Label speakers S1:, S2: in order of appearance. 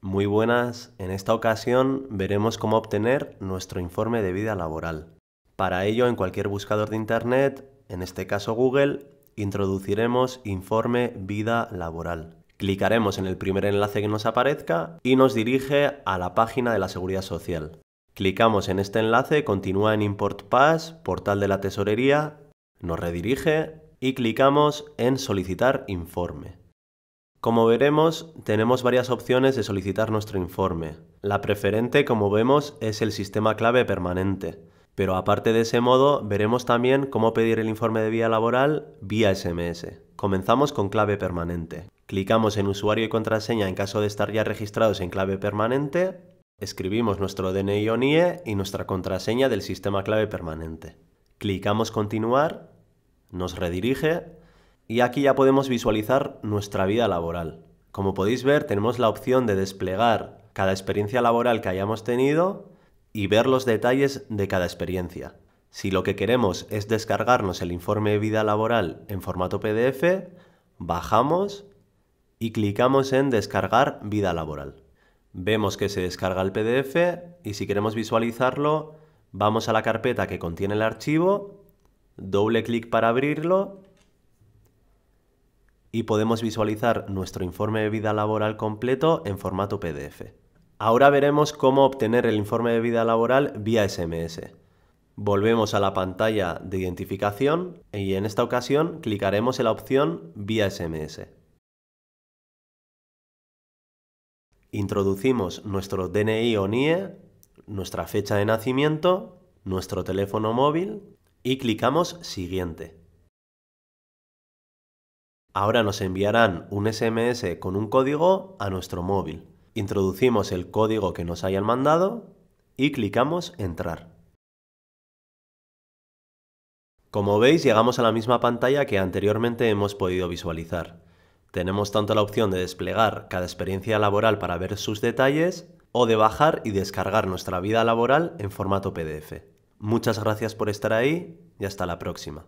S1: Muy buenas, en esta ocasión veremos cómo obtener nuestro informe de vida laboral. Para ello, en cualquier buscador de Internet, en este caso Google, introduciremos informe vida laboral. Clicaremos en el primer enlace que nos aparezca y nos dirige a la página de la Seguridad Social. Clicamos en este enlace, continúa en Import Pass, portal de la tesorería, nos redirige y clicamos en solicitar informe. Como veremos, tenemos varias opciones de solicitar nuestro informe. La preferente, como vemos, es el sistema clave permanente. Pero aparte de ese modo, veremos también cómo pedir el informe de vía laboral vía SMS. Comenzamos con clave permanente. Clicamos en usuario y contraseña en caso de estar ya registrados en clave permanente. Escribimos nuestro DNI o NIE y nuestra contraseña del sistema clave permanente. Clicamos continuar. Nos redirige y aquí ya podemos visualizar nuestra vida laboral. Como podéis ver, tenemos la opción de desplegar cada experiencia laboral que hayamos tenido y ver los detalles de cada experiencia. Si lo que queremos es descargarnos el informe de vida laboral en formato PDF, bajamos y clicamos en descargar vida laboral. Vemos que se descarga el PDF y si queremos visualizarlo, vamos a la carpeta que contiene el archivo, doble clic para abrirlo y podemos visualizar nuestro informe de vida laboral completo en formato PDF. Ahora veremos cómo obtener el informe de vida laboral vía SMS. Volvemos a la pantalla de identificación y en esta ocasión clicaremos en la opción vía SMS. Introducimos nuestro DNI o NIE, nuestra fecha de nacimiento, nuestro teléfono móvil y clicamos Siguiente. Ahora nos enviarán un SMS con un código a nuestro móvil. Introducimos el código que nos hayan mandado y clicamos Entrar. Como veis, llegamos a la misma pantalla que anteriormente hemos podido visualizar. Tenemos tanto la opción de desplegar cada experiencia laboral para ver sus detalles o de bajar y descargar nuestra vida laboral en formato PDF. Muchas gracias por estar ahí y hasta la próxima.